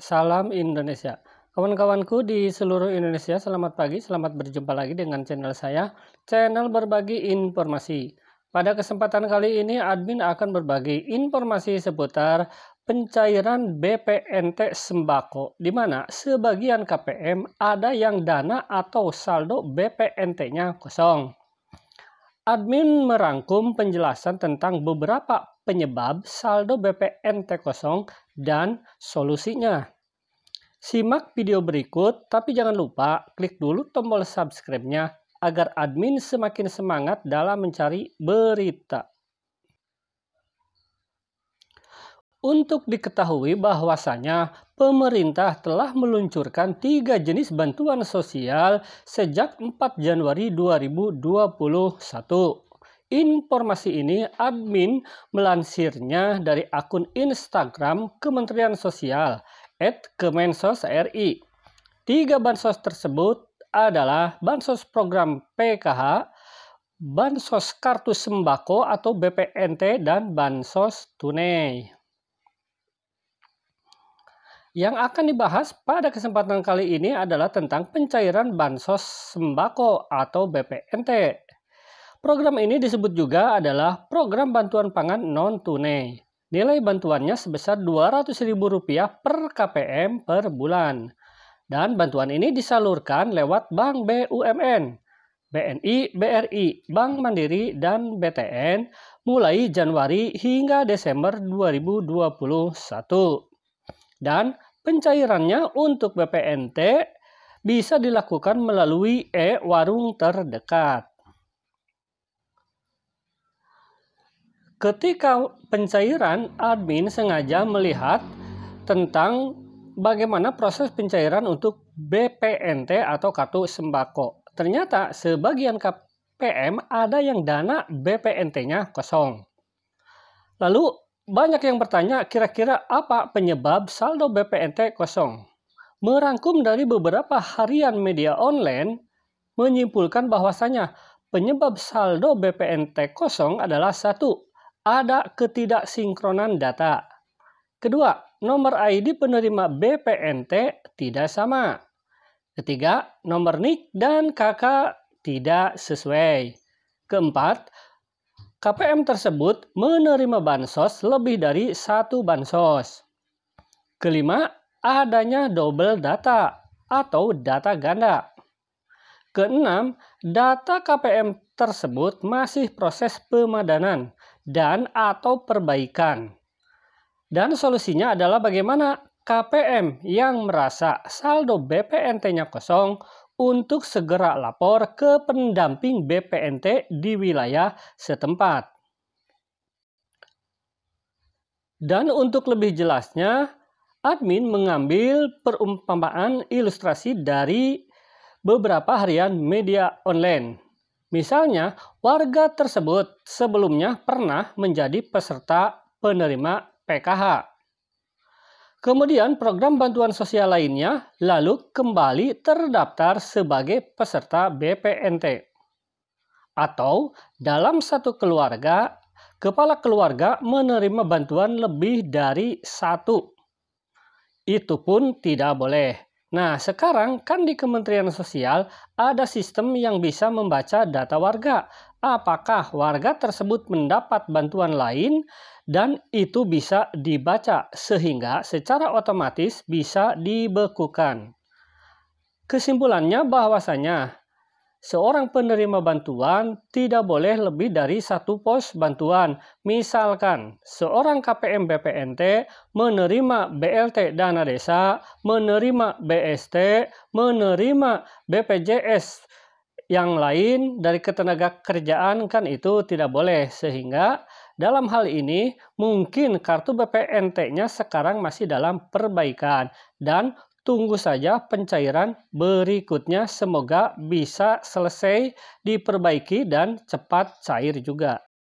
Salam Indonesia. Kawan-kawanku di seluruh Indonesia, selamat pagi, selamat berjumpa lagi dengan channel saya, channel berbagi informasi. Pada kesempatan kali ini, admin akan berbagi informasi seputar pencairan BPNT sembako, di mana sebagian KPM ada yang dana atau saldo BPNT-nya kosong. Admin merangkum penjelasan tentang beberapa penyebab saldo BPNT kosong dan solusinya. Simak video berikut, tapi jangan lupa klik dulu tombol subscribe-nya agar admin semakin semangat dalam mencari berita. untuk diketahui bahwasanya pemerintah telah meluncurkan tiga jenis bantuan sosial sejak 4 Januari 2021. Informasi ini admin melansirnya dari akun Instagram Kementerian Sosial @kemensos_ri. Tiga bansos tersebut adalah bansos program PKH, bansos kartu sembako atau BPNT dan bansos tunai. Yang akan dibahas pada kesempatan kali ini adalah tentang pencairan bansos sembako atau BPNT. Program ini disebut juga adalah program bantuan pangan non tunai. Nilai bantuannya sebesar Rp200.000 per KPM per bulan. Dan bantuan ini disalurkan lewat Bank BUMN, BNI, BRI, Bank Mandiri, dan BTN mulai Januari hingga Desember 2021 dan pencairannya untuk BPNT bisa dilakukan melalui e-warung terdekat. Ketika pencairan, admin sengaja melihat tentang bagaimana proses pencairan untuk BPNT atau kartu sembako. Ternyata sebagian KPM ada yang dana BPNT-nya kosong. Lalu banyak yang bertanya kira-kira apa penyebab saldo BPNT kosong. Merangkum dari beberapa harian media online, menyimpulkan bahwasanya penyebab saldo BPNT kosong adalah satu, ada ketidaksinkronan data. Kedua, nomor ID penerima BPNT tidak sama. Ketiga, nomor NIK dan KK tidak sesuai. Keempat, KPM tersebut menerima bansos lebih dari satu bansos. Kelima, adanya double data atau data ganda. Keenam, data KPM tersebut masih proses pemadanan dan atau perbaikan. Dan solusinya adalah bagaimana KPM yang merasa saldo BPNT-nya kosong untuk segera lapor ke pendamping BPNT di wilayah setempat. Dan untuk lebih jelasnya, admin mengambil perumpamaan ilustrasi dari beberapa harian media online. Misalnya, warga tersebut sebelumnya pernah menjadi peserta penerima PKH. Kemudian program bantuan sosial lainnya lalu kembali terdaftar sebagai peserta BPNT. Atau dalam satu keluarga, kepala keluarga menerima bantuan lebih dari satu. Itu pun tidak boleh Nah, sekarang kan di Kementerian Sosial ada sistem yang bisa membaca data warga. Apakah warga tersebut mendapat bantuan lain dan itu bisa dibaca sehingga secara otomatis bisa dibekukan. Kesimpulannya bahwasanya Seorang penerima bantuan tidak boleh lebih dari satu pos bantuan. Misalkan, seorang KPM BPNT menerima BLT dana desa, menerima BST, menerima BPJS yang lain dari ketenaga kerjaan kan itu tidak boleh. Sehingga dalam hal ini mungkin kartu BPNT-nya sekarang masih dalam perbaikan dan Tunggu saja pencairan berikutnya semoga bisa selesai diperbaiki dan cepat cair juga.